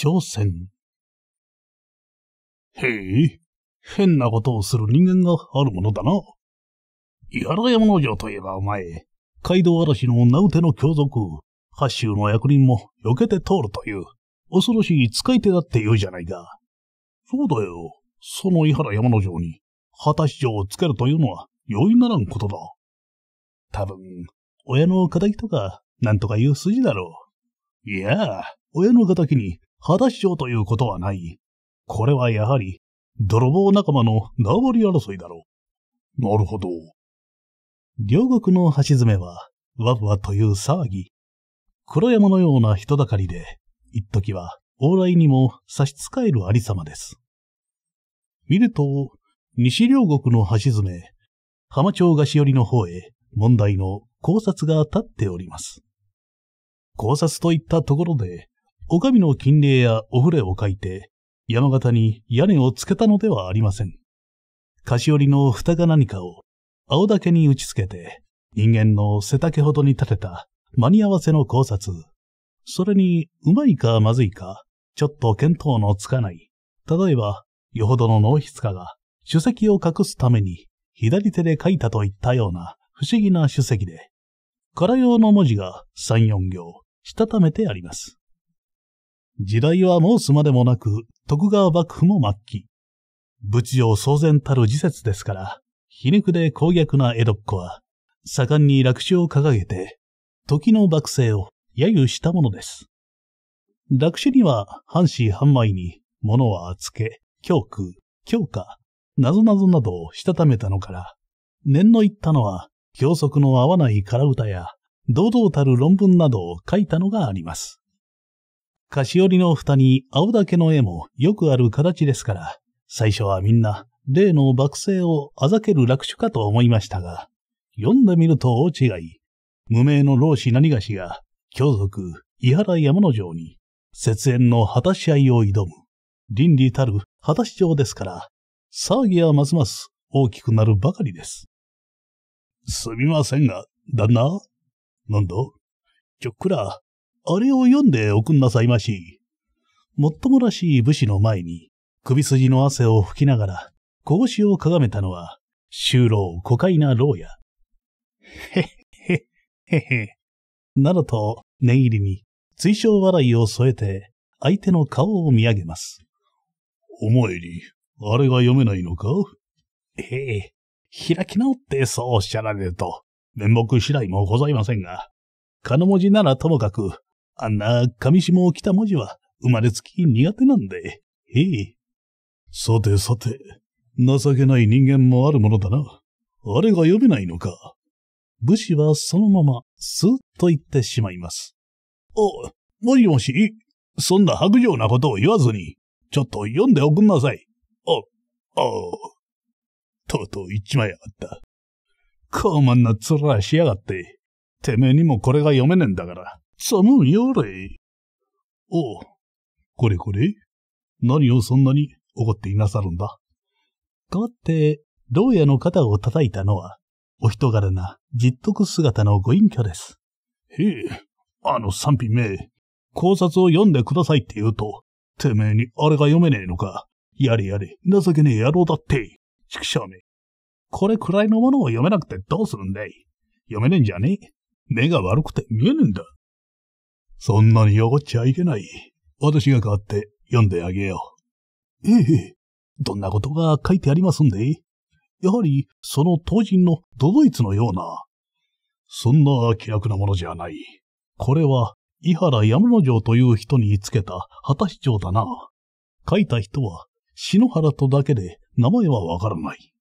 挑戦。へえ、変なことをする人間があるものだな。やら山の城といえばお前、街道嵐の名うての凶族、八州の役人も避けて通るという、恐ろしい使い手だって言うじゃないか。そうだよ。その伊原山の城に、果たし城をつけるというのは容易ならんことだ。多分、親の仇とか、なんとかいう筋だろう。いや親の仇に果たしようということはない。これはやはり、泥棒仲間の縄張り争いだろう。なるほど。両国の橋爪は、わぶわという騒ぎ。黒山のような人だかりで、一時は往来にも差し支えるありさまです。見ると、西両国の橋爪、浜町菓子寄りの方へ問題の考察が立っております。考察といったところで、お将の禁令やお触れを書いて、山形に屋根をつけたのではありません。菓子折りの蓋が何かを、青竹に打ち付けて、人間の背丈ほどに立てた間に合わせの考察。それに、うまいかまずいか、ちょっと見当のつかない。例えば、よほどの脳筆家が、主席を隠すために、左手で書いたといったような不思議な主席で、空用の文字が3、4行、したためてあります。時代は申すまでもなく、徳川幕府も末期。仏上騒然たる時節ですから、皮肉で攻略な江戸っ子は、盛んに楽勝を掲げて、時の幕政を揶揄したものです。楽首には、半紙半枚に、物は厚け、教区、教科、なぞなぞなどをしたためたのから、念の言ったのは、教則の合わない空歌や、堂々たる論文などを書いたのがあります。菓子折りの蓋に青竹の絵もよくある形ですから、最初はみんな例の爆星をあざける楽首かと思いましたが、読んでみると大違い。無名の老子何がしが、教族、伊原山之丞に、節縁の果たし合いを挑む。倫理たる果たし状ですから、騒ぎはますます大きくなるばかりです。すみませんが、旦那なんだちょっくらあれを読んでおくんなさいまし。もっともらしい武士の前に、首筋の汗を拭きながら、子をかがめたのは、修労、古怪な牢屋。へっへっへへ。などと、念入りに、追笑笑いを添えて、相手の顔を見上げます。お前に、あれが読めないのかへえ、開き直ってそうおっしゃられると、面目次第もございませんが、金文字ならともかく、あんな紙下を着た文字は生まれつき苦手なんで。へえ。さてさて、情けない人間もあるものだな。あれが読めないのか。武士はそのまま、スーッと言ってしまいます。お、もしもし、そんな白状なことを言わずに、ちょっと読んでおくんなさい。あ、あとうとう一枚がった。高慢な面しやがって。てめえにもこれが読めねえんだから。寒いよれ。おう、これこれ。何をそんなに怒っていなさるんだ。かって、牢屋の肩を叩いたのは、お人柄な、じっとく姿のご隠居です。へえ、あの三品目、考察を読んでくださいって言うと、てめえにあれが読めねえのか。やれやれ、情けねえ野郎だって。畜生め。これくらいのものを読めなくてどうするんだい。読めねえんじゃねえ。目が悪くて見えねえんだ。そんなに汚っちゃいけない。私が代わって読んであげよう。ええ、どんなことが書いてありますんでやはり、その当人のドドイツのような。そんな気楽なものじゃない。これは、伊原山之丞という人につけた果たしだな。書いた人は、篠原とだけで名前はわからない。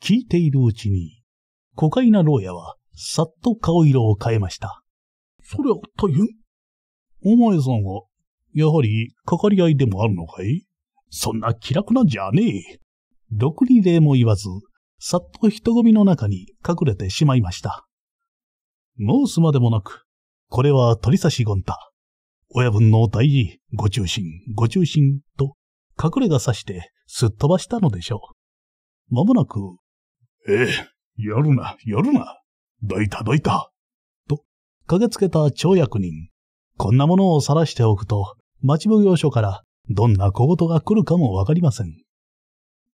聞いているうちに、小快な牢屋は、さっと顔色を変えました。そりゃ大変お前さんは、やはり、かかり合いでもあるのかいそんな気楽なんじゃねえ。ろくに礼も言わず、さっと人混みの中に隠れてしまいました。申すまでもなく、これは鳥刺しゴン太。親分の大事、ご中心、ご中心と、隠れがさしてすっ飛ばしたのでしょう。まもなく、ええ、やるな、やるな、どいたどいた、と、駆けつけた町役人。こんなものを晒しておくと、町奉行所からどんな小言が来るかもわかりません。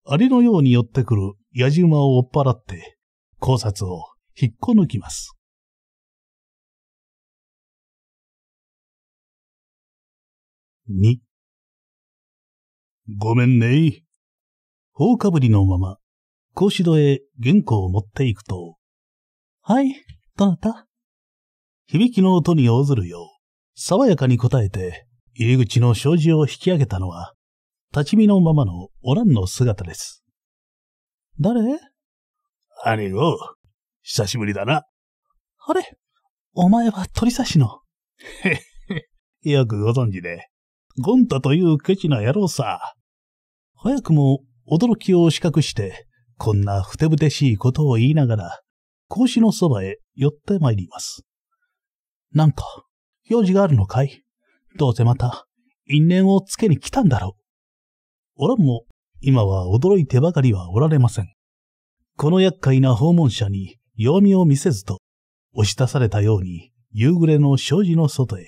ありのように寄ってくる矢じ馬を追っ払って、考察を引っこ抜きます。二。ごめんね。放かぶりのまま、格子戸へ原稿を持っていくと、はい、どなた響きの音に応ずるよう、爽やかに答えて、入り口の障子を引き上げたのは、立ち見のままのおらんの姿です。誰兄を、久しぶりだな。あれお前は鳥刺しの。へへ、よくご存知で。ゴンタというケチな野郎さ。早くも驚きを資格して、こんなふてぶてしいことを言いながら、格子のそばへ寄って参ります。なんか、用事があるのかいどうせまた、因縁をつけに来たんだろう。おらんも、今は驚いてばかりはおられません。この厄介な訪問者に、弱みを見せずと、押し出されたように、夕暮れの障子の外へ、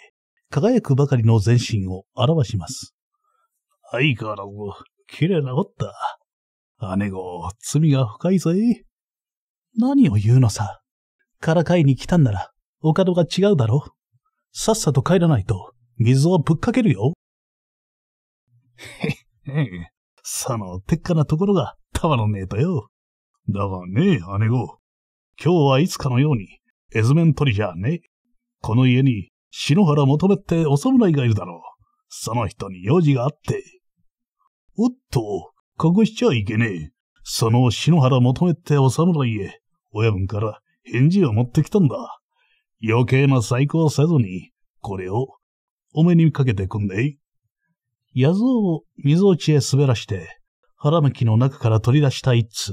輝くばかりの全身を表します。相変わらず、綺麗なおった。姉子、罪が深いぜ。何を言うのさ。からかいに来たんなら、お門が違うだろう。さっさと帰らないと、水をぶっかけるよ。へへへ。その、てっかなところが、たまらねえとよ。だがねえ、姉子。今日はいつかのように、エズメントリじゃねえ。この家に、篠原求めってお侍がいるだろう。その人に用事があって。おっと、隠しちゃいけねえ。その篠原求めってお侍へ、親分から返事を持ってきたんだ。余計な細工をせずに、これを、お目にかけてくんでい。野蔵を水落ちへ滑らして、腹巻きの中から取り出した一通。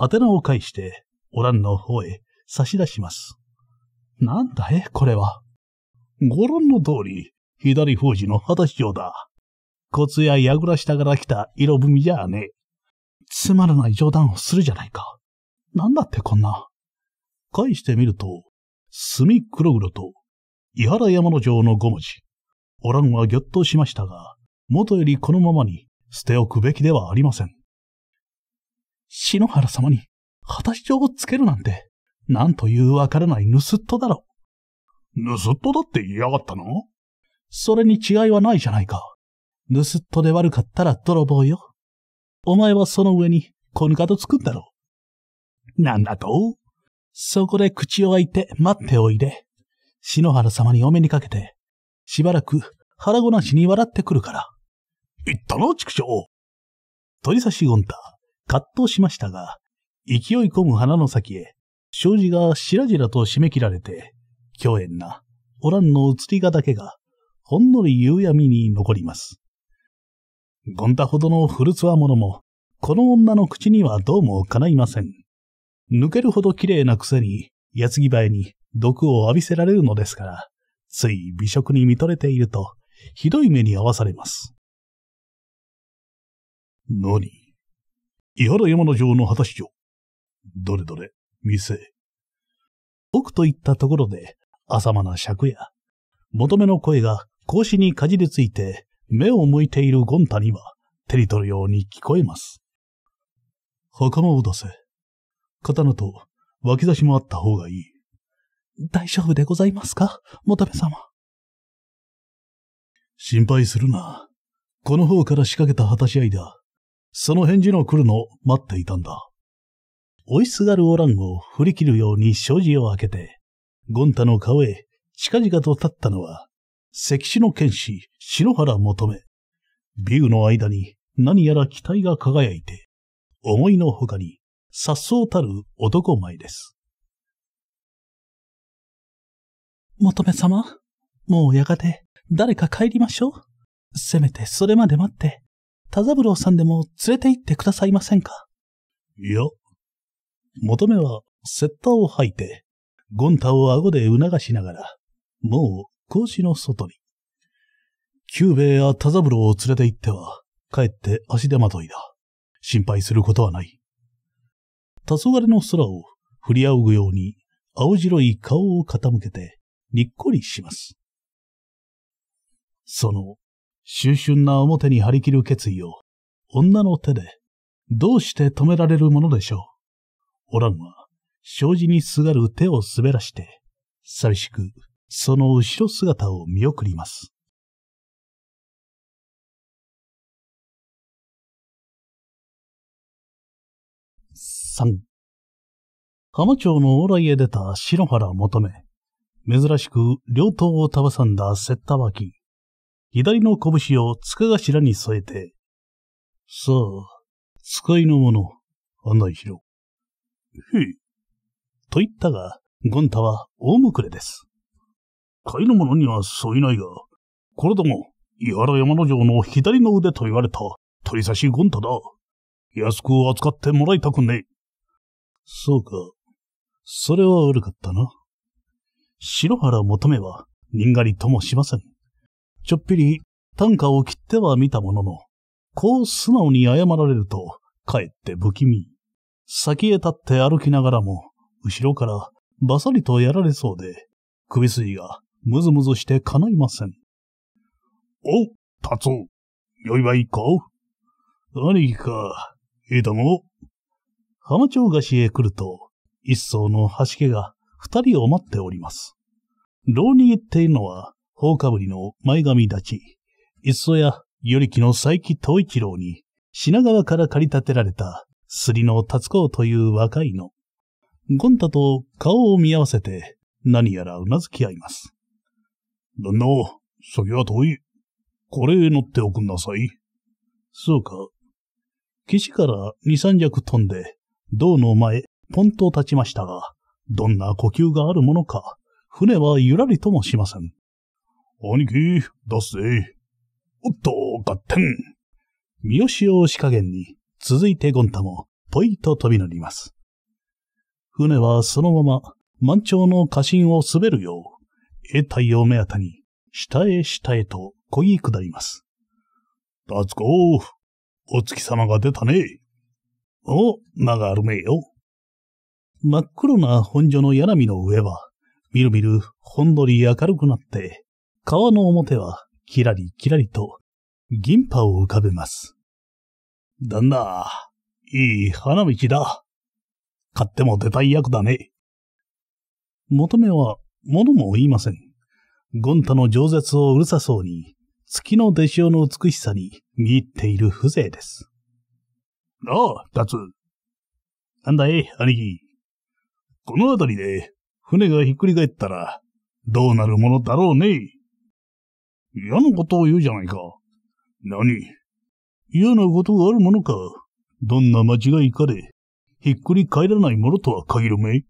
宛名を返して、おらんの方へ差し出します。なんだい、これは。ご覧の通り、左法事の果たし状だ。コツや矢倉下から来た色踏みじゃあね。つまらない冗談をするじゃないか。なんだってこんな。返してみると、墨黒々と、伊原山の城の5文字。おらんはぎょっとしましたが、元よりこのままに捨ておくべきではありません。篠原様に形状をつけるなんて、なんというわからない盗っ人だろう。盗っ人だって言いやがったのそれに違いはないじゃないか。盗っ人で悪かったら泥棒よ。お前はその上に小ぬかとつくんだろう。なんだとそこで口を開いて待っておいで。篠原様にお目にかけて、しばらく腹ごなしに笑ってくるから。言ったな、畜生鳥刺しゴンタ、葛藤しましたが、勢い込む花の先へ、障子がしらじらと締め切られて、狂宴な、おらんの映り画だけが、ほんのり夕闇に残ります。ゴンタほどの古つわも、この女の口にはどうも叶いません。抜けるほど綺麗なくせに、矢継ぎえに毒を浴びせられるのですから、つい美食に見とれていると、ひどい目に遭わされます。何伊原山の城の果たし城。どれどれ、店。奥といったところで、浅間な尺や、求めの声が格子にかじりついて、目を向いているゴンタには、手に取るように聞こえます。袴を出せ。刀と脇差しもあった方がいい。大丈夫でございますかもたべ様。心配するな。この方から仕掛けた果たし合いだ。その返事の来るのを待っていたんだ。追いすがるオランを振り切るように障子を開けて、ゴンタの顔へ近々と立ったのは、関市の剣士、篠原求め。ビューの間に何やら期待が輝いて、思いのほかに颯爽たる男前です。求め様、もうやがて誰か帰りましょう。せめてそれまで待って、田三郎さんでも連れて行ってくださいませんか。いや。求めは、セッタを吐いて、ゴンタを顎で促しながら、もう、格子の外に。久兵衛や田三郎を連れて行っては、帰って足手まといだ。心配することはない。黄昏の空を振り仰ぐように青白い顔を傾けてにっこりします。その、終春な表に張り切る決意を女の手でどうして止められるものでしょう。オランは障子にすがる手を滑らして寂しくその後ろ姿を見送ります。さん。浜町の往来へ出た篠原求め。珍しく両刀を束さんだセッタ脇。左の拳を塚頭に添えて。さあ、使いの者、案内しろ。へい。と言ったが、ゴンタは大むくれです。買いの者にはそういないが、これども、伊原山之城の左の腕と言われた、鳥刺しゴンタだ。安く扱ってもらいたくねえ。そうか。それは悪かったな。白原求めは、んがりともしません。ちょっぴり短歌を切っては見たものの、こう素直に謝られると、かえって不気味。先へ立って歩きながらも、後ろからバサリとやられそうで、首筋がむずむずして叶いません。お、達夫、酔いばいか兄貴か、いいとも、浜町菓子へ来ると、一層の橋家が二人を待っております。牢に行っているのは、放かぶりの前髪立ち、一層や頼木の佐伯東一郎に、品川から借り立てられた、すりの達子という若いの。ゴン太と顔を見合わせて、何やらうなずき合います。旦那、先は遠い。これへ乗っておくんなさい。そうか。岸から二三尺飛んで、銅の前、ポンと立ちましたが、どんな呼吸があるものか、船はゆらりともしません。兄貴、出せ。おっと、合点。三好を仕加減に、続いてゴンタも、ぽいと飛び乗ります。船はそのまま、満潮の過信を滑るよう、兵体を目当てに、下へ下へと、こぎ下ります。達子、お月様が出たね。お、曲がるめよ。真っ黒な本所の柳の上は、みるみるほんのり明るくなって、川の表はきらりきらりと銀波を浮かべます。旦那、いい花道だ。買っても出たい役だね。求めは物も言いません。ゴンタの饒舌をうるさそうに、月の出子の美しさに見入っている風情です。なあ、ツ。なんだい、兄貴。この辺りで、船がひっくり返ったら、どうなるものだろうね。嫌なことを言うじゃないか。何嫌なことがあるものか。どんな間違いかで、ひっくり返らないものとは限るめ。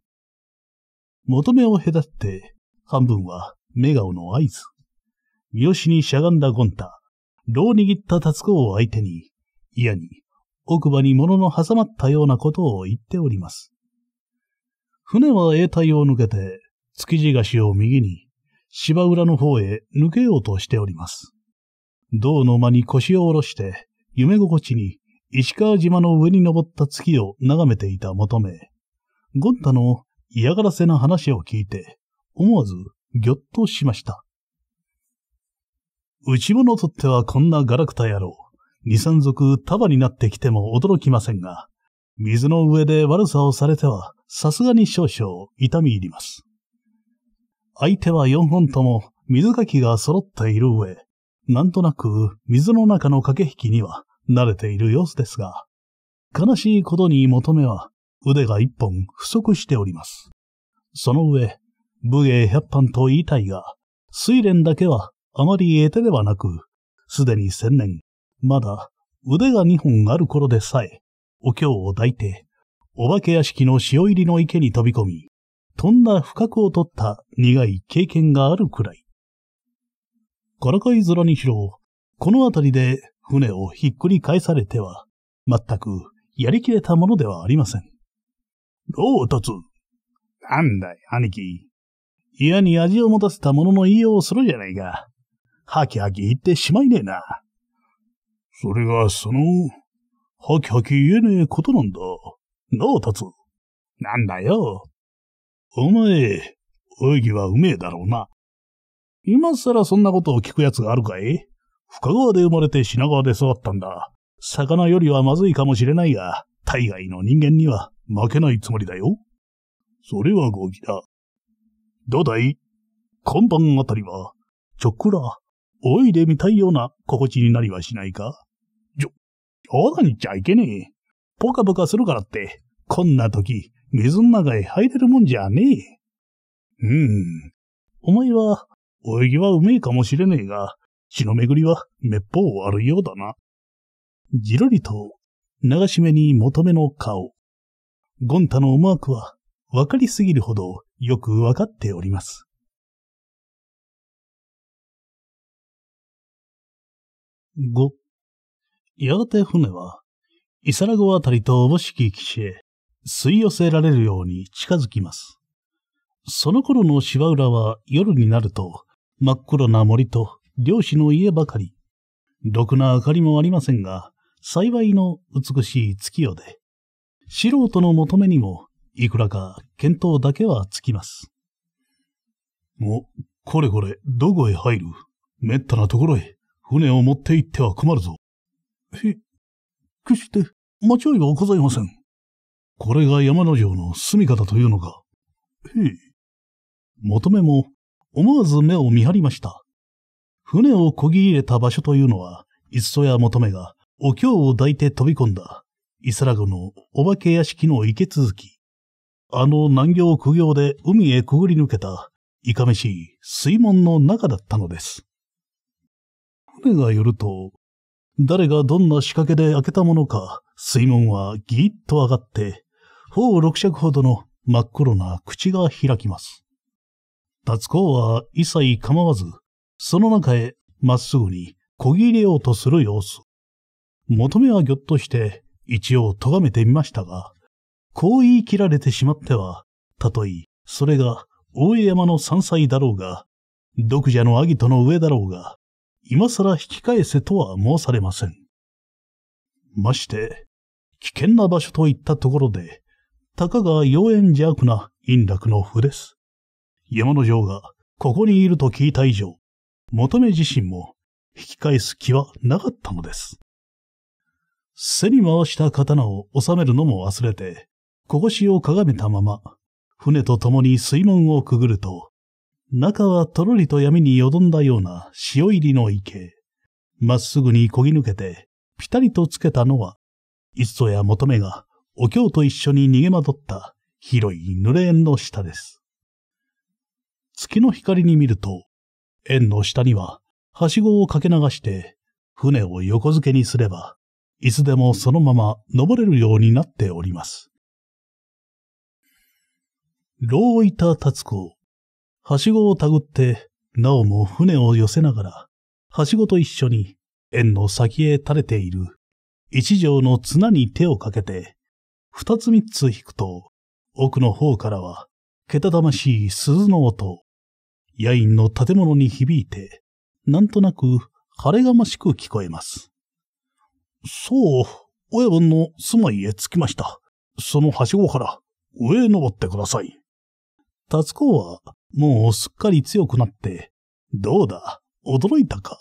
求めを隔って、半分は、目顔の合図。三好にしゃがんだゴンタ、牢握った達子を相手に、嫌に奥歯に物の挟まったようなことを言っております。船は永帯を抜けて、築地菓子を右に、芝浦の方へ抜けようとしております。銅の間に腰を下ろして、夢心地に石川島の上に登った月を眺めていた求め、ゴン太の嫌がらせな話を聞いて、思わずぎょっとしました。内物もとってはこんなガラクタ野郎。二三足束になってきても驚きませんが、水の上で悪さをされては、さすがに少々痛み入ります。相手は四本とも水かきが揃っている上、なんとなく水の中の駆け引きには慣れている様子ですが、悲しいことに求めは腕が一本不足しております。その上、武芸百般と言いたいが、水蓮だけはあまり得手ではなく、すでに千年まだ腕が2本ある頃でさえ、お経を抱いて、お化け屋敷の潮入りの池に飛び込み、とんだ深くを取った苦い経験があるくらい。からかい面にしろ、この辺りで船をひっくり返されては、全くやりきれたものではありません。どうとつ。なんだい、兄貴。嫌に味を持たせたものの言いようをするじゃないか。はきはき言ってしまいねえな。それがその、はきはき言えねえことなんだ。なあ、達。なんだよ。お前、泳ぎはうめえだろうな。今更そんなことを聞くやつがあるかい深川で生まれて品川で育ったんだ。魚よりはまずいかもしれないが、大概の人間には負けないつもりだよ。それは合気だ。どうだい今晩あたりは、ちょっくら、泳いでみたいような心地になりはしないか冗談言っちゃいけねえ。ポカポカするからって、こんな時、水の中へ入れるもんじゃねえ。うん。お前は、泳ぎはうめえかもしれねえが、血の巡りはめっぽう悪いようだな。じろりと、流し目に求めの顔。ゴン太の思惑は、わかりすぎるほどよくわかっております。ご。やがて船は、イサラゴあたりとおぼしき岸へ吸い寄せられるように近づきます。その頃の芝浦は夜になると真っ黒な森と漁師の家ばかり。ろくな明かりもありませんが、幸いの美しい月夜で、素人の求めにもいくらか見当だけはつきます。お、これこれ、どこへ入るめったなところへ、船を持って行っては困るぞ。へ、決して間違いはございません。これが山之城の住み方というのか。へえ。求めも思わず目を見張りました。船をこぎ入れた場所というのは、磯や求めがお経を抱いて飛び込んだ、イスラゴのお化け屋敷の池続き。あの難行苦行で海へくぐり抜けた、いかめしい水門の中だったのです。船が寄ると、誰がどんな仕掛けで開けたものか、水門はギーッと上がって、頬六尺ほどの真っ黒な口が開きます。達子は一切構わず、その中へまっすぐにこぎ入れようとする様子。求めはぎょっとして、一応咎めてみましたが、こう言い切られてしまっては、たとえ、それが大江山の山菜だろうが、独者のアギトの上だろうが、今更引き返せとは申されません。まして、危険な場所といったところで、たかが妖艶邪悪な陰楽の符です。山の城がここにいると聞いた以上、求め自身も引き返す気はなかったのです。背に回した刀を収めるのも忘れて、ここしをかがめたまま、船と共に水門をくぐると、中はとろりと闇によどんだような潮入りの池。まっすぐにこぎ抜けて、ぴたりとつけたのは、いっそや求めがお経と一緒に逃げまどった広い濡れ縁の下です。月の光に見ると、縁の下には、はしごをかけ流して、船を横付けにすれば、いつでもそのまま登れるようになっております。老いた達子、はしごをたぐって、なおも船を寄せながら、はしごと一緒に縁の先へ垂れている一条の綱に手をかけて、二つ三つ引くと、奥の方からは、けたたましい鈴の音、ヤインの建物に響いて、なんとなく晴れがましく聞こえます。そう、親分の住まいへ着きました。そのはしごから上へ登ってください。達子はもうすっかり強くなって、どうだ、驚いたか、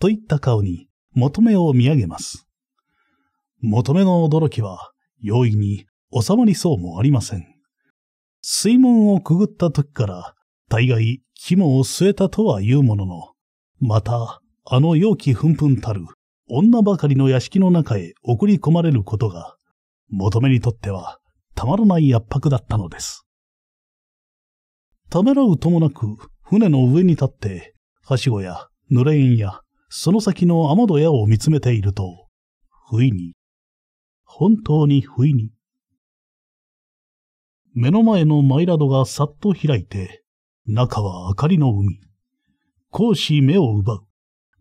といった顔に、求めを見上げます。求めの驚きは、容易に収まりそうもありません。水門をくぐった時から、大概肝を据えたとは言うものの、また、あの容器ふんふんたる、女ばかりの屋敷の中へ送り込まれることが、求めにとっては、たまらない圧迫だったのです。ためらうともなく船の上に立って、はしごや、ぬれ縁や、その先の雨戸屋を見つめていると、不意に、本当に不意に、目の前のマイラドがさっと開いて、中は明かりの海。講師目を奪う。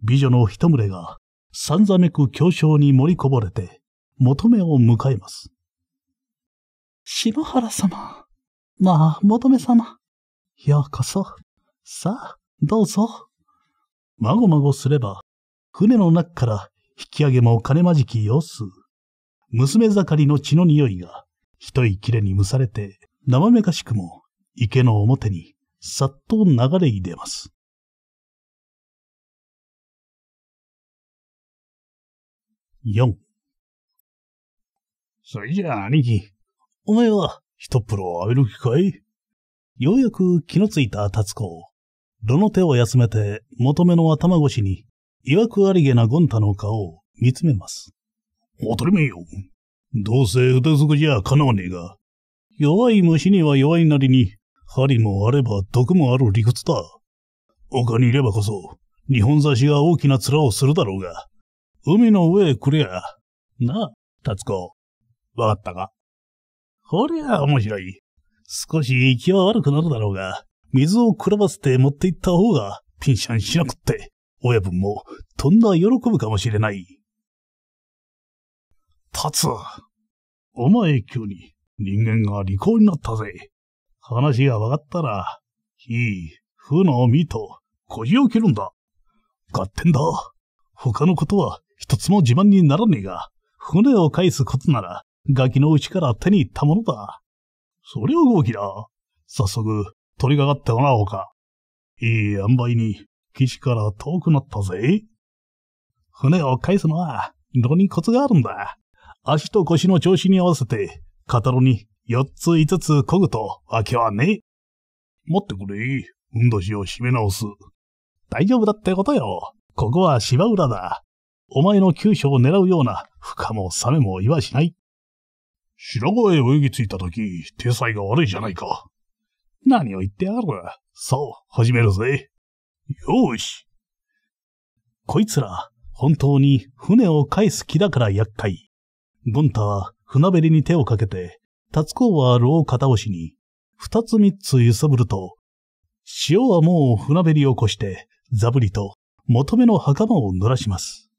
美女の一群れが、さんざめく強傷に盛りこぼれて、求めを迎えます。篠原様。まあ、求め様。ようこそ。さあ、どうぞ。まごまごすれば、船の中から引き上げも金まじき様子。娘盛りの血の匂いが、一息れに蒸されて、生めかしくも、池の表に、さっと流れ入れます。四。それじゃあ、兄貴。お前は、一ロを浴びる気かいようやく気のついた達子。どの手を休めて、求めの頭越しに、曰くありげなゴン太の顔を見つめます。当たり前よ。どうせ腕底くじゃ叶わねえが。弱い虫には弱いなりに、針もあれば毒もある理屈だ。丘にいればこそ、日本差しが大きな面をするだろうが、海の上へ来りゃ、なあ、達子。わかったか。こりゃ面白い。少し気は悪くなるだろうが、水をくらばせて持って行った方が、ピンシャンしなくって、親分も、とんだ喜ぶかもしれない。立つ。お前急に、人間が利口になったぜ。話が分かったら、いい、負の身と、こじを切るんだ。合点だ。他のことは一つも自慢にならねえが、船を返すことなら、ガキのうちから手に入ったものだ。そりゃ動きだ。早速、取り掛かってもらおうか。いい塩梅に、岸から遠くなったぜ。船を返すのは、色にコツがあるんだ。足と腰の調子に合わせて、タロに4つ5つ漕ぐとわけはね。待ってくれ。運んどしを締め直す。大丈夫だってことよ。ここは芝浦だ。お前の急所を狙うような、負荷もサメも言わしない。白川へ泳ぎ着いたとき、手裁が悪いじゃないか。何を言ってあるさあ、始めるぜ。よーし。こいつら、本当に船を返す気だから厄介。ゴンタは船べりに手をかけて、つ子は炉を片押しに、二つ三つ揺さぶると、潮はもう船べりを越して、ざぶりと求めの袴を濡らします。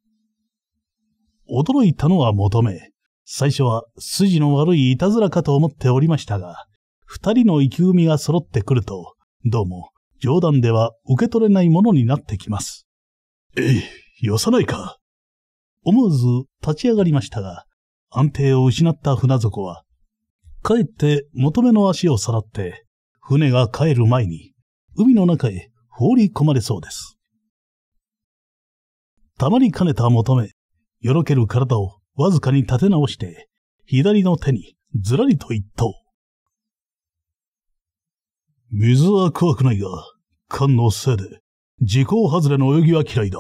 驚いたのは求め。最初は筋の悪いいたずらかと思っておりましたが、二人の意気組が揃ってくると、どうも冗談では受け取れないものになってきます。えい、よさないか。思わず立ち上がりましたが、安定を失った船底は、かえって求めの足をさらって、船が帰る前に、海の中へ放り込まれそうです。たまりかねた求め、よろける体をわずかに立て直して、左の手にずらりと一刀。水は怖くないが、缶のせいで、時効外れの泳ぎは嫌いだ。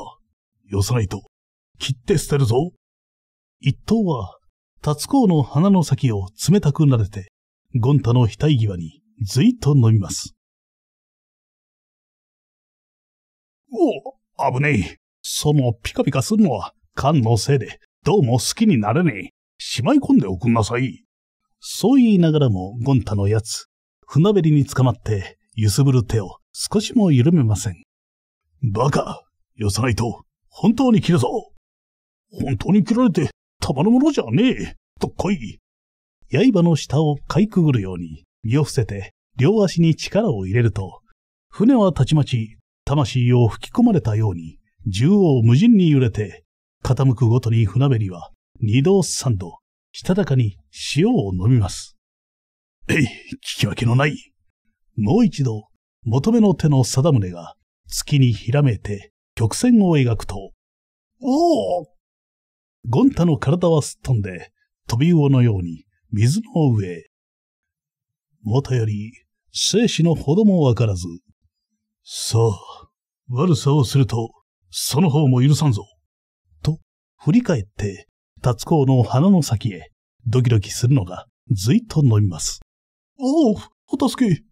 よさないと、切って捨てるぞ。一刀は、達光の鼻の先を冷たく撫でて、ゴン太の額際にずいっと飲みます。お、危ねえ。そのピカピカするのは、缶のせいで、どうも好きになれねえ。しまい込んでおくんなさい。そう言いながらも、ゴン太のやつ、船べりにつかまって、揺すぶる手を少しも緩めません。バカよさないと、本当に切るぞ本当に切られて、たまのものじゃねえとこい刃の下をかいくぐるように、身を伏せて、両足に力を入れると、船はたちまち、魂を吹き込まれたように、縦横無尽に揺れて、傾くごとに船べりは二度三度、したたかに塩を飲みます。えい、聞き分けのない。もう一度、求めの手の定宗が月にひらめて曲線を描くと、おおゴン太の体はすっ飛んで、飛び魚のように水の上へ。もとより、生死のほどもわからず。さあ、悪さをすると、その方も許さんぞ。振り返って、達光の鼻の先へ、ドキドキするのが、ずいと伸びます。おお、お助け。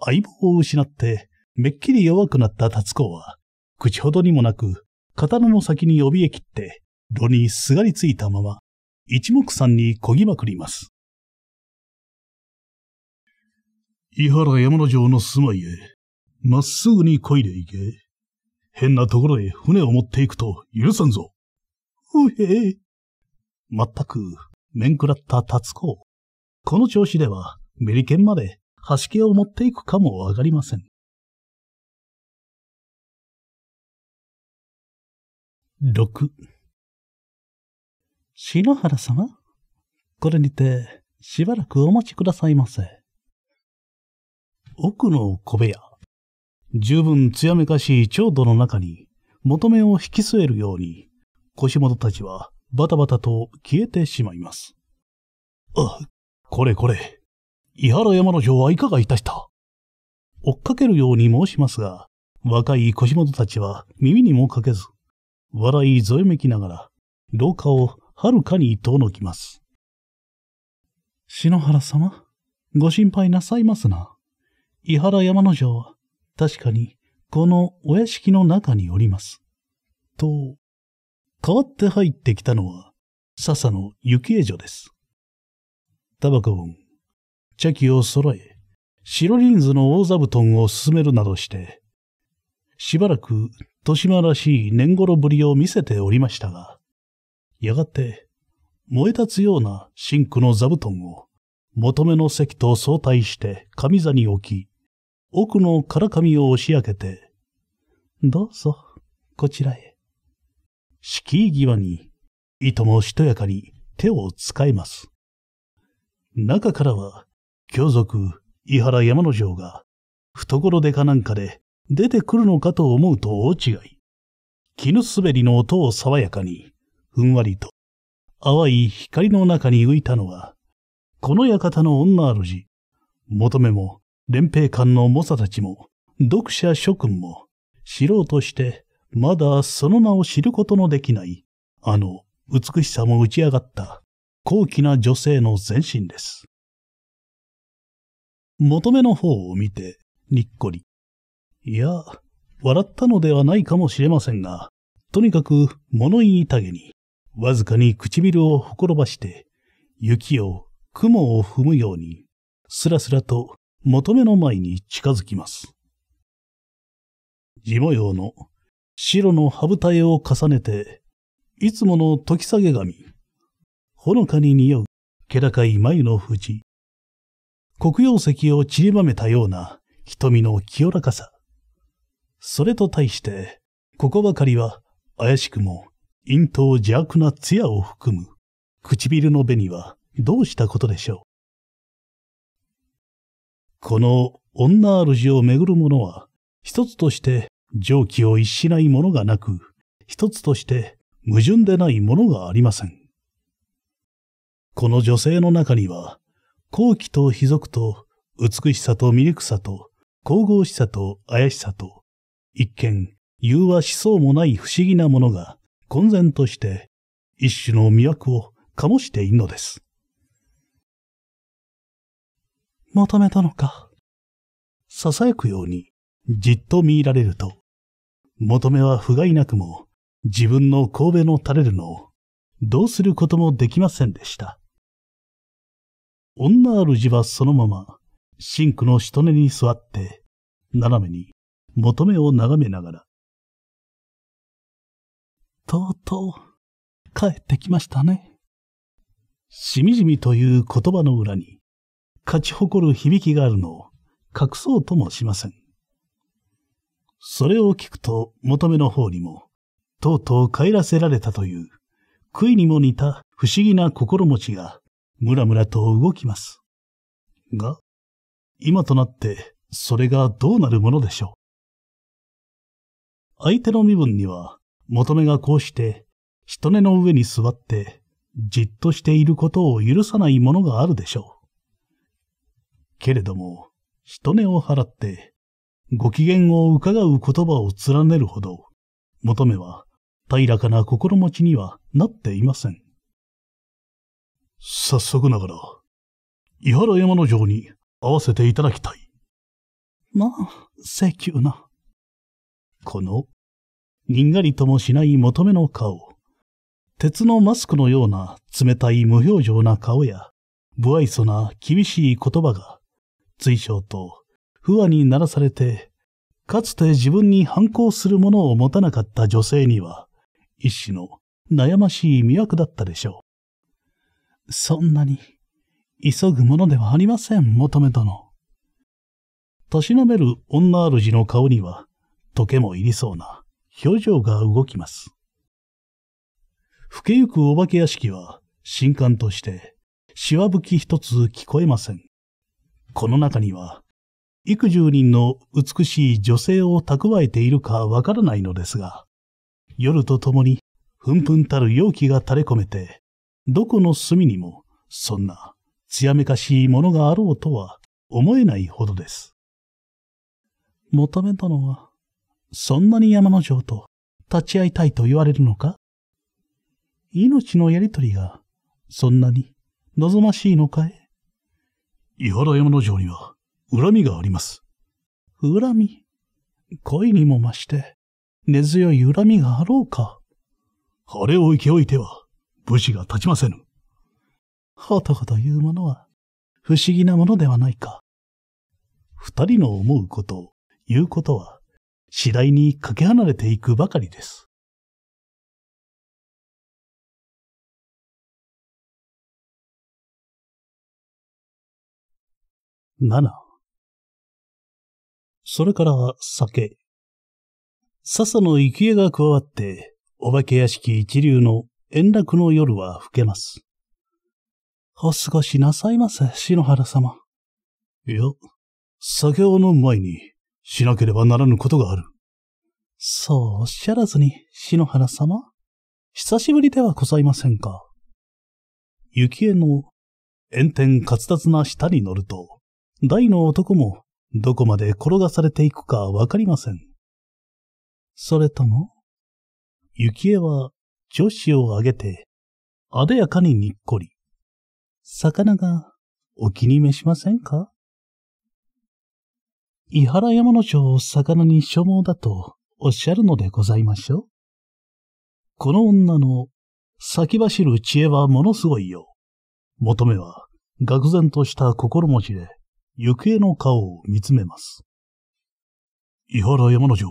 相棒を失って、めっきり弱くなった達光は、口ほどにもなく、刀の先に怯えきって、炉にすがりついたまま、一目散にこぎまくります。伊原山の城の住まいへ、まっすぐに漕いで行け。変なところへ船を持っていくと許さんぞ。うへまったく、面食らった達子。この調子では、メリケンまで、端気を持っていくかもわかりません。6篠原様これにて、しばらくお待ちくださいませ。奥の小部屋。十分艶めかしい調度の中に、求めを引き据えるように、腰元たちはバタバタと消えてしまいます。あ、これこれ。伊原山の城はいかがいたした追っかけるように申しますが、若い腰元たちは耳にもかけず、笑いぞえめきながら、廊下をはるかに遠のきます。篠原様、ご心配なさいますな。伊原山の城は、確かに、このお屋敷の中におります。と、代わって入ってきたのは、笹の幸江女です。タバコを、茶器を揃え、白リンズの大座布団を進めるなどして、しばらく豊島らしい年頃ぶりを見せておりましたが、やがて燃え立つようなシンクの座布団を求めの席と相対して上座に置き、奥の空紙を押し開けて、どうぞ、こちらへ。敷居際に、いともしとやかに手を使います。中からは、京族、伊原山之丞が、懐でかなんかで出てくるのかと思うと大違い。絹滑りの音を爽やかに、ふんわりと、淡い光の中に浮いたのは、この館の女主、求めも、連平館の猛者たちも、読者諸君も、知ろうとして、まだその名を知ることのできない、あの美しさも打ち上がった高貴な女性の全身です。求めの方を見て、にっこり。いや、笑ったのではないかもしれませんが、とにかく物言いたげに、わずかに唇をほころばして、雪を雲を踏むように、すらすらと求めの前に近づきます。地模様の白の羽二重を重ねて、いつもの時下げ髪。ほのかに匂う、気高い眉の藤。黒曜石を散りばめたような瞳の清らかさ。それと対して、ここばかりは怪しくも陰頭邪悪な艶を含む唇の紅はどうしたことでしょう。この女主をめぐる者は一つとして常軌を逸しないものがなく、一つとして矛盾でないものがありません。この女性の中には、好奇と卑族と美しさと醜さと神々しさと怪しさと、一見融和しそうもない不思議なものが混然として一種の魅惑を醸しているのです。求めたのか。囁くようにじっと見入られると、求めは不甲斐なくも自分の神戸の垂れるのをどうすることもできませんでした。女主はそのままシンクの人根に座って斜めに求めを眺めながら、とうとう帰ってきましたね。しみじみという言葉の裏に勝ち誇る響きがあるのを隠そうともしません。それを聞くと、求めの方にも、とうとう帰らせられたという、悔いにも似た不思議な心持ちが、むらむらと動きます。が、今となって、それがどうなるものでしょう。相手の身分には、求めがこうして、人根の上に座って、じっとしていることを許さないものがあるでしょう。けれども、人根を払って、ご機嫌を伺う言葉を連ねるほど、求めは平らかな心持ちにはなっていません。早速ながら、伊原山の城に会わせていただきたい。まあ、請求な。この、にんがりともしない求めの顔、鉄のマスクのような冷たい無表情な顔や、不愛想な厳しい言葉が、追悼と不和にならされて、かつて自分に反抗するものを持たなかった女性には、一種の悩ましい魅惑だったでしょう。そんなに、急ぐものではありません、求め殿。たしなめる女主の顔には、時計もいりそうな表情が動きます。老けゆくお化け屋敷は、新刊として、しわぶき一つ聞こえません。この中には、幾十人の美しい女性を蓄えているかわからないのですが、夜とともに、ふんふんたる容器が垂れ込めて、どこの隅にも、そんな、艶めかしいものがあろうとは思えないほどです。求めたのは、そんなに山の城と立ち会いたいと言われるのか命のやりとりが、そんなに望ましいのかい伊原山の城には、恨みがあります。恨み恋にも増して、根強い恨みがあろうか。あれを生きおいては、武士が立ちませぬ。はたはというものは、不思議なものではないか。二人の思うこと、言うことは、次第にかけ離れていくばかりです。七。それから酒。笹の生きが加わって、お化け屋敷一流の円楽の夜は更けます。お過ごしなさいませ、篠原様。いや、酒を飲む前にしなければならぬことがある。そうおっしゃらずに、篠原様。久しぶりではございませんか。雪恵の炎天活達な舌に乗ると、大の男もどこまで転がされていくかわかりません。それとも、幸恵は女子を挙げて、あでやかににっこり、魚がお気に召しませんか伊原山の城を魚に所望だとおっしゃるのでございましょう。この女の先走る知恵はものすごいよ。求めは、愕然とした心持ちで、行方の顔を見つめます。伊原山之丞、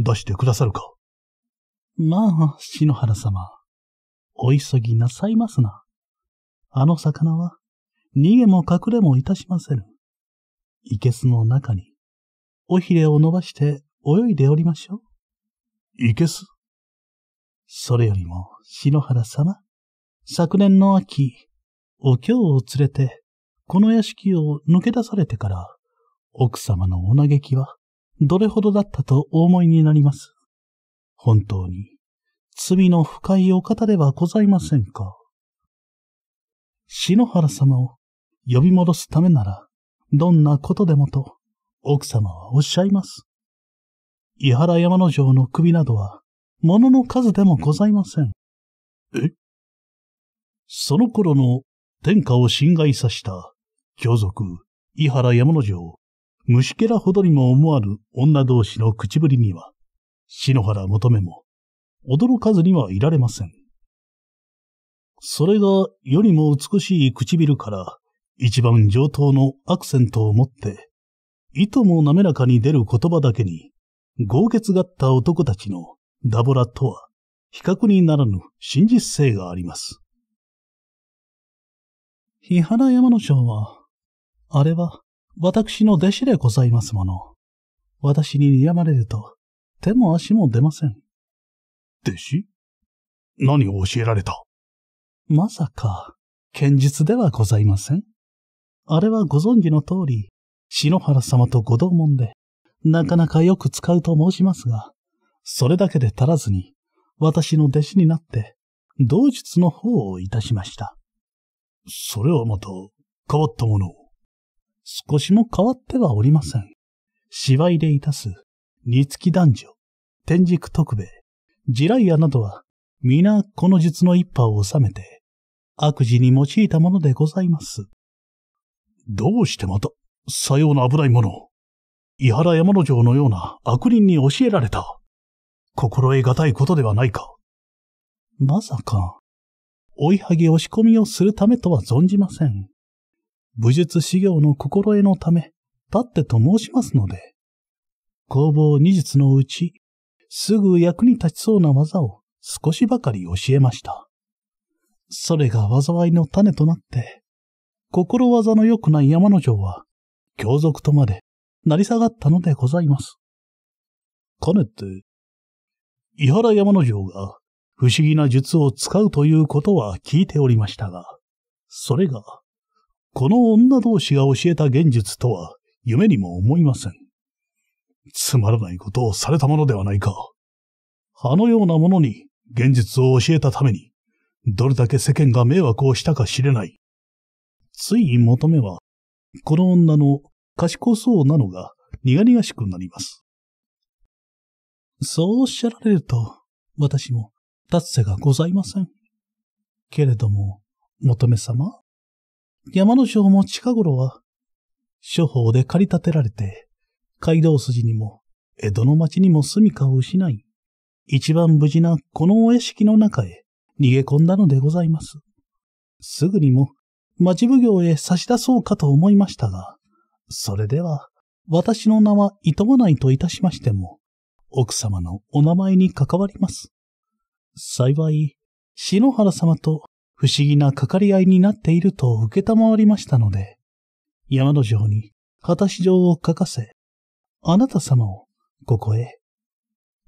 出してくださるかまあ、篠原様。お急ぎなさいますな。あの魚は、逃げも隠れもいたしませぬ。いけすの中に、おひれを伸ばして泳いでおりましょう。いけすそれよりも、篠原様、昨年の秋、お京を連れて、この屋敷を抜け出されてから、奥様のお嘆きは、どれほどだったとお思いになります。本当に、罪の深いお方ではございませんか。篠原様を呼び戻すためなら、どんなことでもと、奥様はおっしゃいます。伊原山之城の首などは、物のの数でもございません。えその頃の天下を侵害させた凶族、井原山之丞、虫けらほどにも思わぬ女同士の口ぶりには、篠原求めも、驚かずにはいられません。それが世にも美しい唇から一番上等のアクセントを持って、いとも滑らかに出る言葉だけに、豪傑がった男たちのダボラとは比較にならぬ真実性があります。日原山の城はあれは、私の弟子でございますもの。私に睨まれると、手も足も出ません。弟子何を教えられたまさか、剣術ではございません。あれはご存知の通り、篠原様とご同門で、なかなかよく使うと申しますが、それだけで足らずに、私の弟子になって、道術の方をいたしました。それはまた、変わったものを。少しも変わってはおりません。芝居でいたす、煮つき男女、天竺徳兵衛、地雷屋などは、皆この術の一派を収めて、悪事に用いたものでございます。どうしてまた、さような危ないものを、伊原山之城のような悪人に教えられた。心得難いことではないか。まさか、追いはぎ押し込みをするためとは存じません。武術修行の心得のため、立ってと申しますので、工房二術のうち、すぐ役に立ちそうな技を少しばかり教えました。それが災いの種となって、心技の良くない山の城は、凶族とまで成り下がったのでございます。かねて、伊原山の城が不思議な術を使うということは聞いておりましたが、それがこの女同士が教えた現実とは夢にも思いません。つまらないことをされたものではないか。あのようなものに現実を教えたために、どれだけ世間が迷惑をしたか知れない。つい求めは、この女の賢そうなのが苦々しくなります。そうおっしゃられると、私も立つ瀬がございません。けれども、求め様、山の将も近頃は、諸法で借り立てられて、街道筋にも、江戸の町にも住処を失い、一番無事なこのお屋敷の中へ逃げ込んだのでございます。すぐにも町奉行へ差し出そうかと思いましたが、それでは私の名はいとわないといたしましても、奥様のお名前に関わります。幸い、篠原様と不思議なかかり合いになっていると受けたまわりましたので、山の城に果し状を書かせ、あなた様をここへ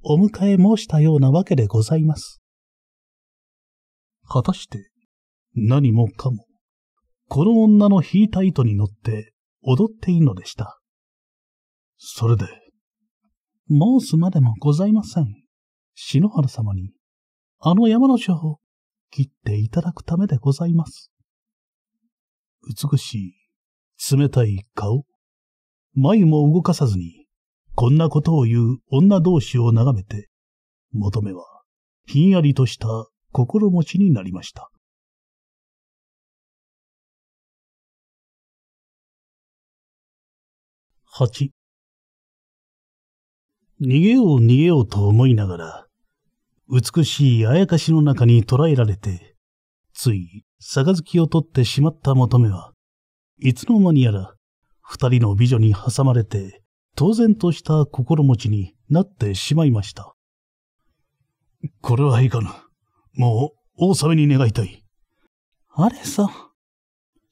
お迎え申したようなわけでございます。果たして何もかも、この女の引いた糸に乗って踊っていいのでした。それで、申すまでもございません。篠原様に、あの山の城を切っていただくためでございます。美しい、冷たい顔、眉も動かさずに、こんなことを言う女同士を眺めて、求めは、ひんやりとした心持ちになりました。八、逃げよう逃げようと思いながら、美しいあやかしの中にらえられて、つい、杯を取ってしまった求めは、いつの間にやら、二人の美女に挟まれて、当然とした心持ちになってしまいました。これはいかぬ。もう、王様に願いたい。あれさ、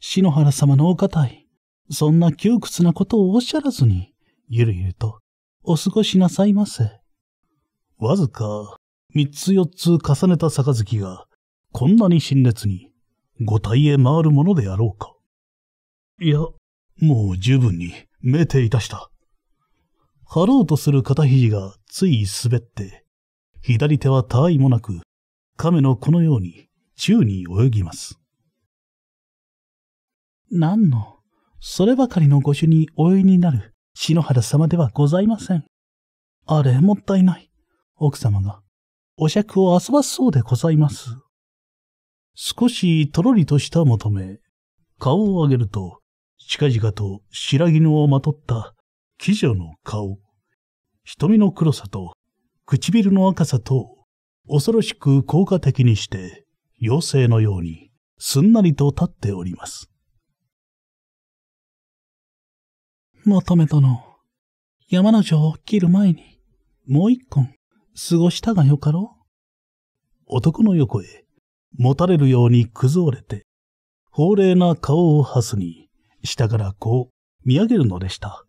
篠原様のお方い。そんな窮屈なことをおっしゃらずに、ゆるゆると、お過ごしなさいませ。わずか、三つ四つ重ねた杯が、こんなに辛烈に、五体へ回るものであろうか。いや、もう十分に、めいていたした。張ろうとする肩肘がつい滑って、左手は他愛もなく、亀のこのように、宙に泳ぎます。何の、そればかりの御主にお酔いになる篠原様ではございません。あれ、もったいない。奥様がお酌を遊ばすそうでございます。少しとろりとした求め、顔を上げると、近々と白絹をまとった騎女の顔、瞳の黒さと唇の赤さと恐ろしく効果的にして、妖精のようにすんなりと立っております。とめたの。山の城を切る前に、もう一本、過ごしたがよかろう男の横へ、もたれるように崩れて、法令な顔をはすに、下からこう見上げるのでした。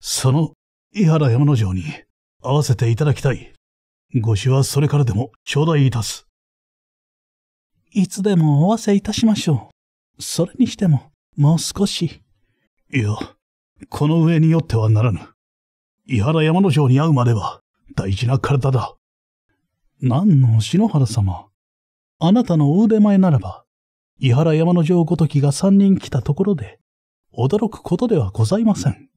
その、伊原山之丞に会わせていただきたい。ご主はそれからでも頂戴いたす。いつでもお合わせいたしましょう。それにしても、もう少し。いや、この上によってはならぬ。伊原山之丞に会うまでは、大事な体だ。何の篠原様。あなたのお腕前ならば、伊原山の城ごときが三人来たところで、驚くことではございません。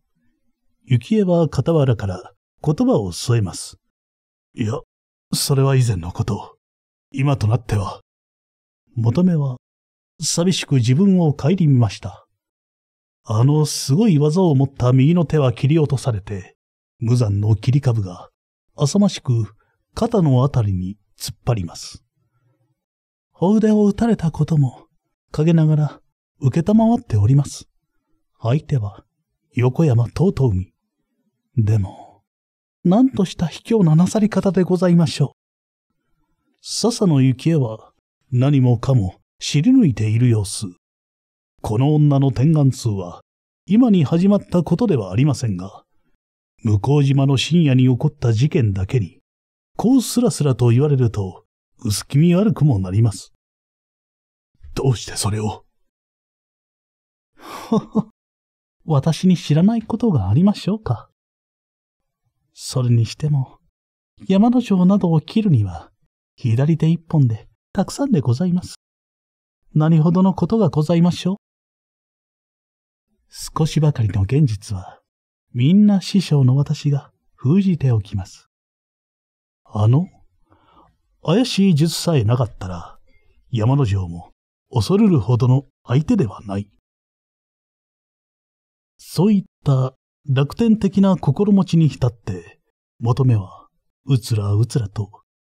幸恵は傍らから言葉を添えます。いや、それは以前のこと。今となっては。求めは、寂しく自分を顧みました。あのすごい技を持った右の手は切り落とされて、無残の切り株が浅ましく肩のあたりに突っ張ります。小腕を打たれたことも、陰ながら、受けたまわっております。相手は、横山遠遠海。でも、何とした卑怯ななさり方でございましょう。笹の幸恵は、何もかも知り抜いている様子。この女の天眼通は、今に始まったことではありませんが、向島の深夜に起こった事件だけに、こうすらすらと言われると、薄気味悪くもなります。どうしてそれをほほ、私に知らないことがありましょうか。それにしても、山の城などを切るには、左手一本で、たくさんでございます。何ほどのことがございましょう。少しばかりの現実は、みんな師匠の私が封じておきます。あの、怪しい術さえなかったら、山の城も恐るるほどの相手ではない。そういった楽天的な心持ちに浸って、求めはうつらうつらと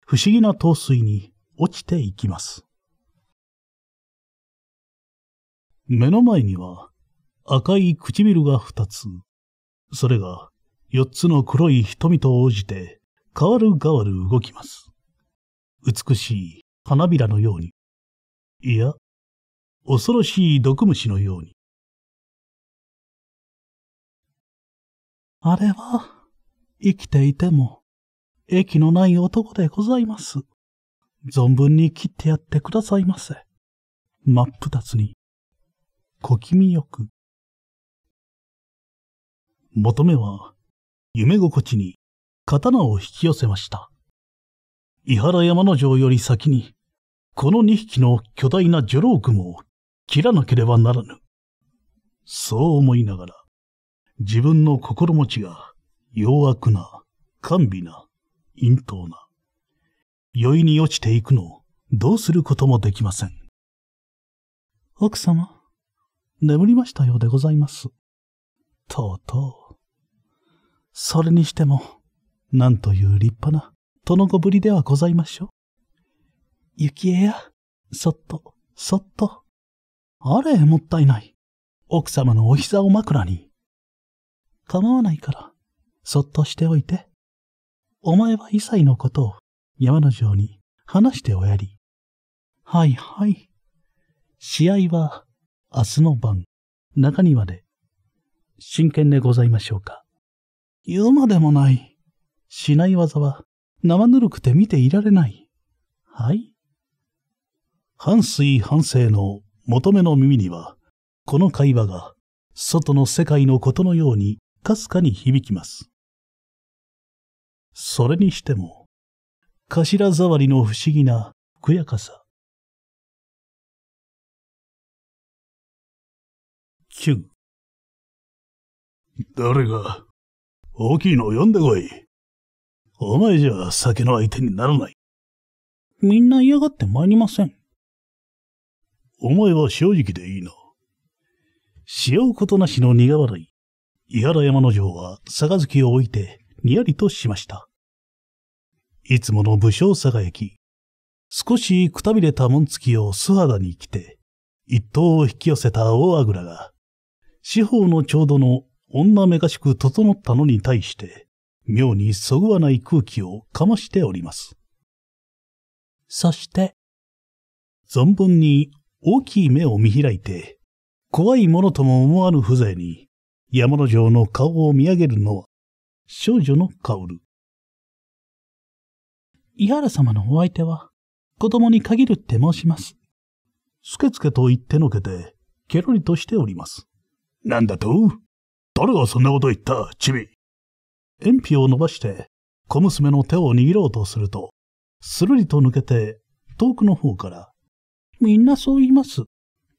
不思議な陶水に落ちていきます。目の前には赤い唇が二つ、それが、四つの黒い瞳と応じて、変わる変わる動きます。美しい花びらのように。いや、恐ろしい毒虫のように。あれは、生きていても、駅のない男でございます。存分に切ってやってくださいませ。真っ二つに、小気味よく。求めは、夢心地に刀を引き寄せました。伊原山の城より先に、この2匹の巨大な女郎雲を切らなければならぬ。そう思いながら、自分の心持ちが弱悪な、甘美な、陰頭な、酔いに落ちていくのをどうすることもできません。奥様、眠りましたようでございます。とうとう。それにしても、なんという立派な、とのごぶりではございましょう。雪絵や、そっと、そっと。あれ、もったいない。奥様のお膝を枕に。構わないから、そっとしておいて。お前は異切のことを山の城に話しておやり。はいはい。試合は明日の晩、中庭で。真剣でございましょうか。言うまでもない。しない技は生ぬるくて見ていられない。はい半水半生の求めの耳には、この会話が外の世界のことのようにかすかに響きます。それにしても、頭触りの不思議なふくやかさ。9誰が大きいのを読んでこい。お前じゃ酒の相手にならない。みんな嫌がって参りません。お前は正直でいいな。しようことなしの苦笑い。伊原山之丞は杯を置いて、にやりとしました。いつもの武将き。少しくたびれた紋付きを素肌に着て、一刀を引き寄せた大あぐらが、四方のちょうどの女めかしく整ったのに対して、妙にそぐわない空気をかましております。そして、存分に大きい目を見開いて、怖いものとも思わぬ風情に、山の城の顔を見上げるのは、少女の薫。伊原様のお相手は、子供に限るって申します。スけつけと言ってのけて、ケロリとしております。なんだと誰がそんなこと言った、チビ。鉛筆を伸ばして、小娘の手を握ろうとすると、するりと抜けて、遠くの方から、みんなそう言います。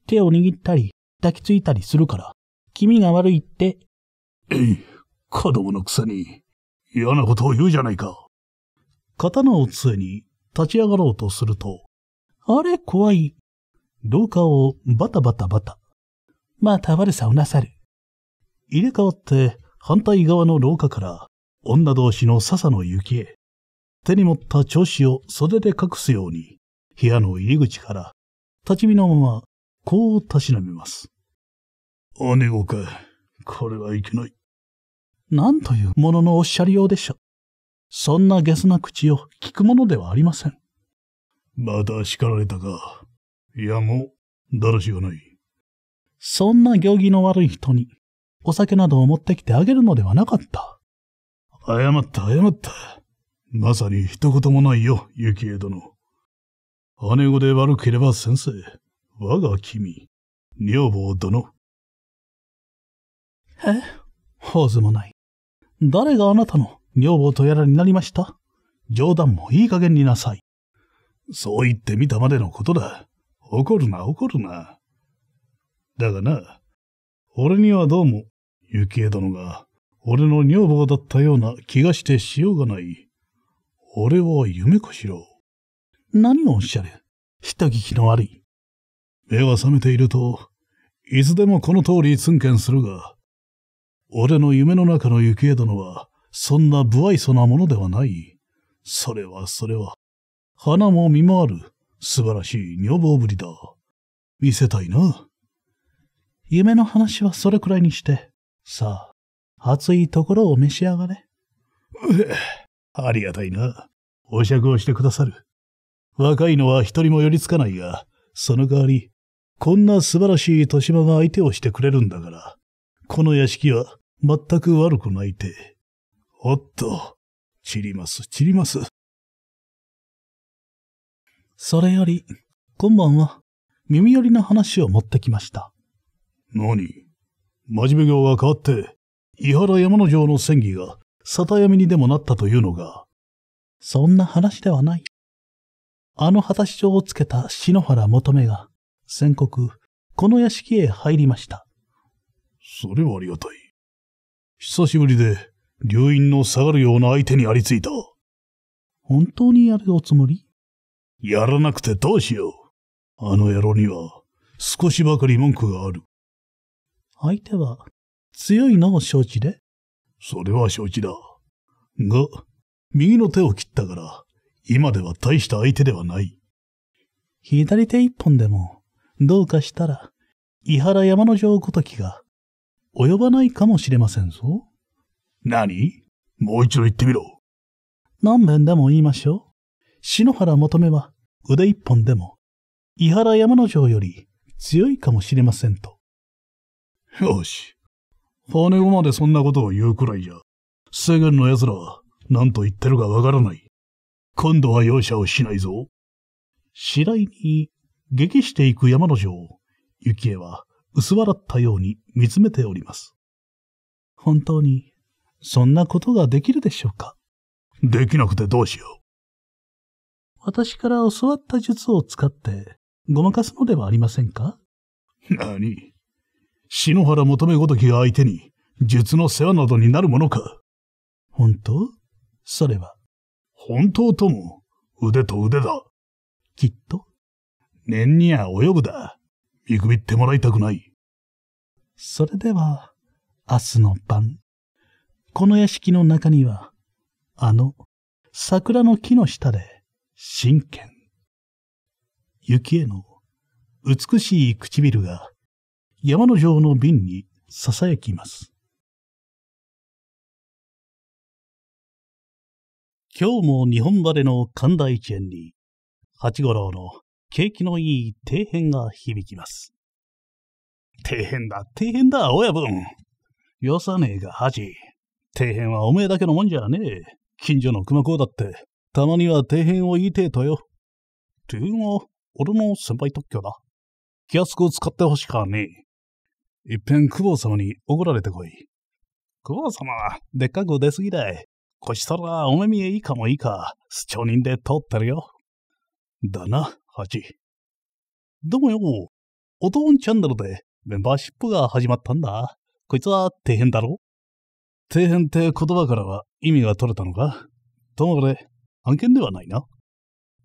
手を握ったり、抱きついたりするから、気味が悪いって。えい、子供のくせに、嫌なことを言うじゃないか。刀を杖に立ち上がろうとすると、あれ怖い。廊下をバタバタバタ。また悪さをなさる。入れ替わって反対側の廊下から女同士の笹の雪へ、手に持った調子を袖で隠すように、部屋の入り口から立ち見のまま、こうたしなみます。お御か、これはいけない。なんというもののおっしゃりようでしょう。そんなゲスな口を聞くものではありません。また叱られたか。いやもう、だらしがない。そんな行儀の悪い人に、お酒などを持ってきてあげるのではなかった。謝った、謝った。まさに一言もないよ、幸恵殿。姉子で悪ければ先生、我が君、女房殿。えほずもない。誰があなたの女房とやらになりました冗談もいい加減になさい。そう言ってみたまでのことだ。怒るな、怒るな。だがな、俺にはどうも幸恵殿が、俺の女房だったような気がしてしようがない。俺は夢かしら。何をおっしゃる人聞きの悪い。目が覚めていると、いつでもこの通りつんけんするが、俺の夢の中の幸恵殿は、そんな不愛想なものではない。それはそれは、花も見回る、素晴らしい女房ぶりだ。見せたいな。夢の話はそれくらいにして。さあ、熱いところを召し上がれ。うえ、ありがたいな。お酌をしてくださる。若いのは一人も寄りつかないが、その代わり、こんな素晴らしい豊島が相手をしてくれるんだから、この屋敷は全く悪くないて。おっと、散ります、散ります。それより、今晩は、耳寄りの話を持ってきました。何真面目業が変わって、伊原山之丞の戦議が里闇にでもなったというのが。そんな話ではない。あの果たし状をつけた篠原求めが、宣告、この屋敷へ入りました。それはありがたい。久しぶりで、流院の下がるような相手にありついた。本当にやるおつもりやらなくてどうしよう。あの野郎には、少しばかり文句がある。相手は強いのを承知でそれは承知だ。が、右の手を切ったから、今では大した相手ではない。左手一本でも、どうかしたら、伊原山の城ごときが、及ばないかもしれませんぞ。何もう一度言ってみろ。何遍でも言いましょう。篠原求めは、腕一本でも、伊原山の城より強いかもしれませんと。よし。ネ子までそんなことを言うくらいじゃ、世間の奴らは何と言ってるかわからない。今度は容赦をしないぞ。次第に、激していく山の城を、幸恵は薄笑ったように見つめております。本当に、そんなことができるでしょうかできなくてどうしよう。私から教わった術を使って、ごまかすのではありませんか何篠原求めごときが相手に、術の世話などになるものか。本当それは。本当とも、腕と腕だ。きっと。念には及ぶだ。見くびってもらいたくない。それでは、明日の晩、この屋敷の中には、あの、桜の木の下で、真剣。雪への美しい唇が山の城の瓶に囁きます。今日も日本晴れの神田一円に、八五郎の景気のいい底辺が響きます。底辺だ、底辺だ、親分。よさねえが、恥。底辺はおめえだけのもんじゃねえ。近所の熊子だって、たまには底辺を言いてえとよ。ていうが、俺の先輩特許だ。気安く使ってほしかねえ。いっぺん久保様に怒られてこい。久保様は、でっかく出すぎだい。こしたら、お目見え以下もいいか、主張人で通ってるよ。だな、ハチ。うもよ、おとんチャンネルでメンバーシップが始まったんだ。こいつは底辺だろ底辺って言葉からは意味が取れたのかともあれ、案件ではないな。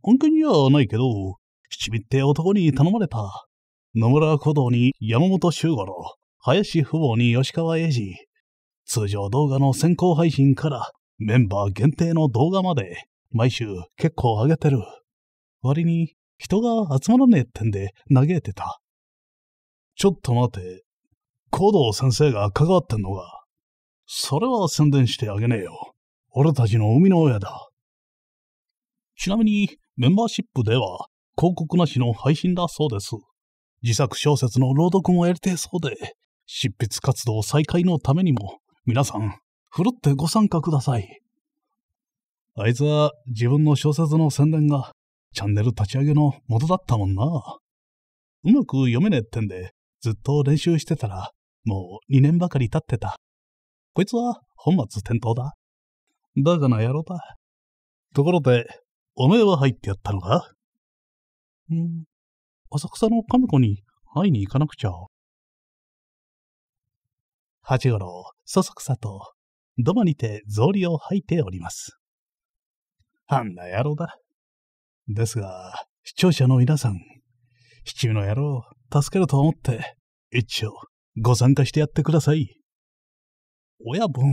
案件にはないけど、七味って男に頼まれた。野村小道に山本周五郎、林父母に吉川英治、通常動画の先行配信からメンバー限定の動画まで毎週結構上げてる。割に人が集まらねえってんで嘆いてた。ちょっと待って。小道先生が関わってんのが。それは宣伝してあげねえよ。俺たちの生みの親だ。ちなみにメンバーシップでは広告なしの配信だそうです。自作小説の朗読もやりてえそうで、執筆活動再開のためにも、皆さん、ふるってご参加ください。あいつは自分の小説の宣伝が、チャンネル立ち上げの元だったもんな。うまく読めねえってんで、ずっと練習してたら、もう2年ばかり経ってた。こいつは本末転倒だ。バカな野郎だ。ところで、おめえは入ってやったのかん浅草の神子に会いに行かなくちゃ。八五郎、そそくさと、土間にて草履を履いております。あんな野郎だ。ですが、視聴者の皆さん、七味の野郎、助けると思って、一応、ご参加してやってください。親分。